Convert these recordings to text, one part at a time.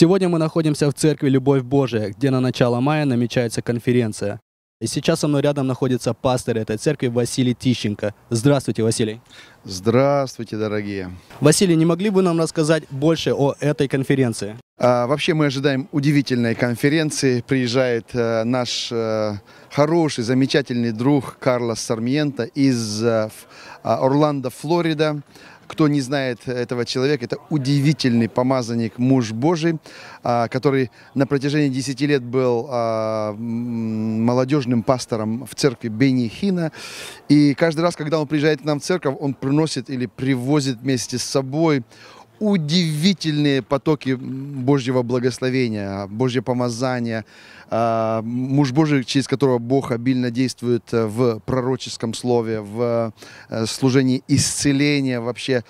Сегодня мы находимся в церкви «Любовь Божия», где на начало мая намечается конференция. И сейчас со мной рядом находится пастор этой церкви Василий Тищенко. Здравствуйте, Василий. Здравствуйте, дорогие. Василий, не могли бы нам рассказать больше о этой конференции? А, вообще мы ожидаем удивительной конференции. Приезжает а, наш а, хороший, замечательный друг Карлос Сармиента из э, а, Орландо, Флорида. Кто не знает этого человека, это удивительный помазанник, муж Божий, а, который на протяжении 10 лет был а, молодежным пастором в церкви Бенихина, И каждый раз, когда он приезжает к нам в церковь, он приносит или привозит вместе с собой удивительные потоки Божьего благословения, Божье помазания, а, муж Божий, через которого Бог обильно действует в пророческом слове, в э, служении исцеления вообще.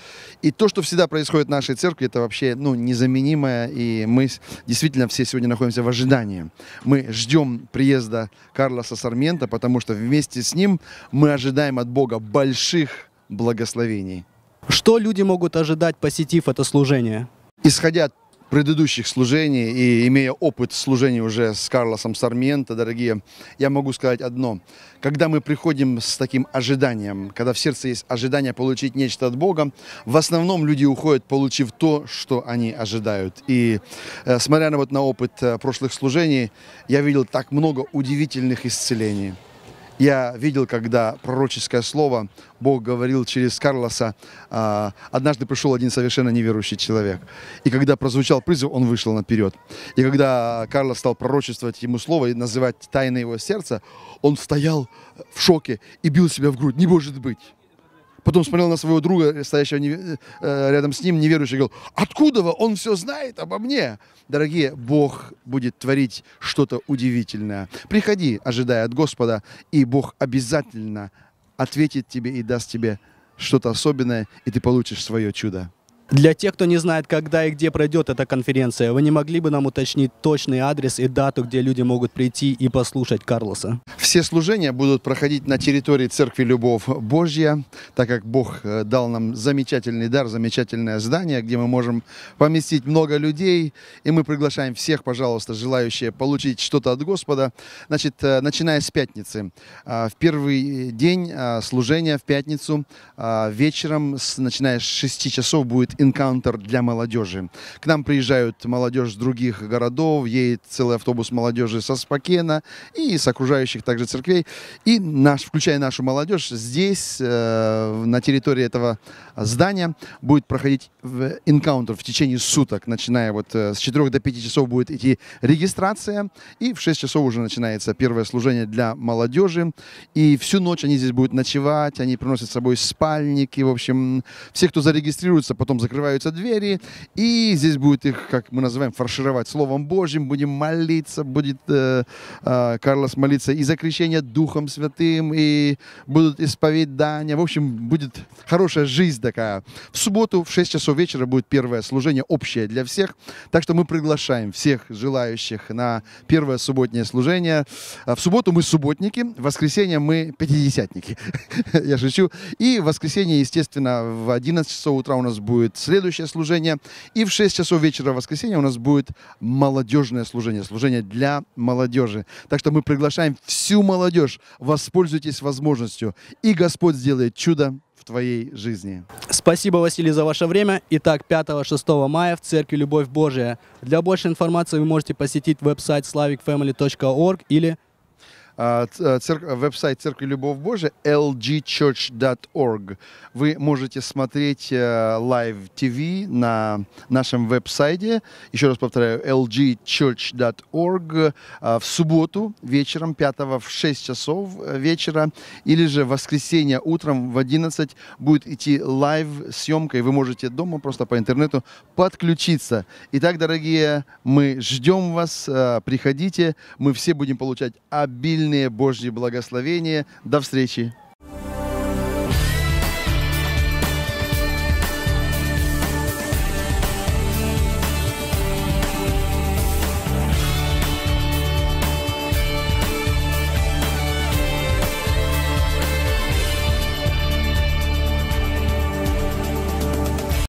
И то, что всегда происходит в нашей церкви, это вообще ну, незаменимое, и мы действительно все сегодня находимся в ожидании. Мы ждем приезда Карлоса Сармента, потому что вместе с ним мы ожидаем от Бога больших благословений. Что люди могут ожидать, посетив это служение? Исходя от предыдущих служений и имея опыт служения уже с Карлосом Сармиенто, дорогие, я могу сказать одно. Когда мы приходим с таким ожиданием, когда в сердце есть ожидание получить нечто от Бога, в основном люди уходят, получив то, что они ожидают. И э, смотря на, вот, на опыт э, прошлых служений, я видел так много удивительных исцелений. Я видел, когда пророческое слово Бог говорил через Карлоса, а, однажды пришел один совершенно неверующий человек. И когда прозвучал призыв, он вышел наперед. И когда Карлос стал пророчествовать ему слово и называть тайны его сердца, он стоял в шоке и бил себя в грудь. Не может быть! Потом смотрел на своего друга, стоящего не, э, рядом с ним, неверующий, говорил, откуда он все знает обо мне? Дорогие, Бог будет творить что-то удивительное. Приходи, ожидая от Господа, и Бог обязательно ответит тебе и даст тебе что-то особенное, и ты получишь свое чудо. Для тех, кто не знает, когда и где пройдет эта конференция, вы не могли бы нам уточнить точный адрес и дату, где люди могут прийти и послушать Карлоса? Все служения будут проходить на территории Церкви Любовь Божья, так как Бог э, дал нам замечательный дар, замечательное здание, где мы можем поместить много людей. И мы приглашаем всех, пожалуйста, желающие получить что-то от Господа. Значит, э, начиная с пятницы. Э, в первый день служения в пятницу вечером, начиная с 6 часов, будет Encounter для молодежи. К нам приезжают молодежь с других городов, едет целый автобус молодежи со Спокена и с окружающих также церквей. И наш, включая нашу молодежь, здесь, э, на территории этого здания, будет проходить Encounter в течение суток, начиная вот э, с 4 до 5 часов будет идти регистрация, и в 6 часов уже начинается первое служение для молодежи. И всю ночь они здесь будут ночевать, они приносят с собой спальники, в общем, все, кто зарегистрируется, потом за закрываются двери, и здесь будет их, как мы называем, фаршировать Словом Божьим, будем молиться, будет э, э, Карлос молиться и за крещение Духом Святым, и будут исповедания, в общем, будет хорошая жизнь такая. В субботу в 6 часов вечера будет первое служение, общее для всех, так что мы приглашаем всех желающих на первое субботнее служение. А в субботу мы субботники, в воскресенье мы пятидесятники, я шучу, и в воскресенье, естественно, в 11 часов утра у нас будет следующее служение. И в 6 часов вечера в воскресенье у нас будет молодежное служение, служение для молодежи. Так что мы приглашаем всю молодежь, воспользуйтесь возможностью, и Господь сделает чудо в твоей жизни. Спасибо, Василий, за ваше время. Итак, 5-6 мая в Церкви Любовь Божия. Для большей информации вы можете посетить веб-сайт slavicfamily.org или а, э, веб-сайт Церкви Любовь Божия lgchurch.org. Вы можете смотреть э, live TV на нашем веб-сайте. Еще раз повторяю, lgchurch.org э, в субботу вечером 5 в 6 часов вечера или же в воскресенье утром в 11 будет идти live съемка, и вы можете дома просто по интернету подключиться. Итак, дорогие, мы ждем вас, приходите, мы все будем получать обильно обильные Божьи благословения. До встречи!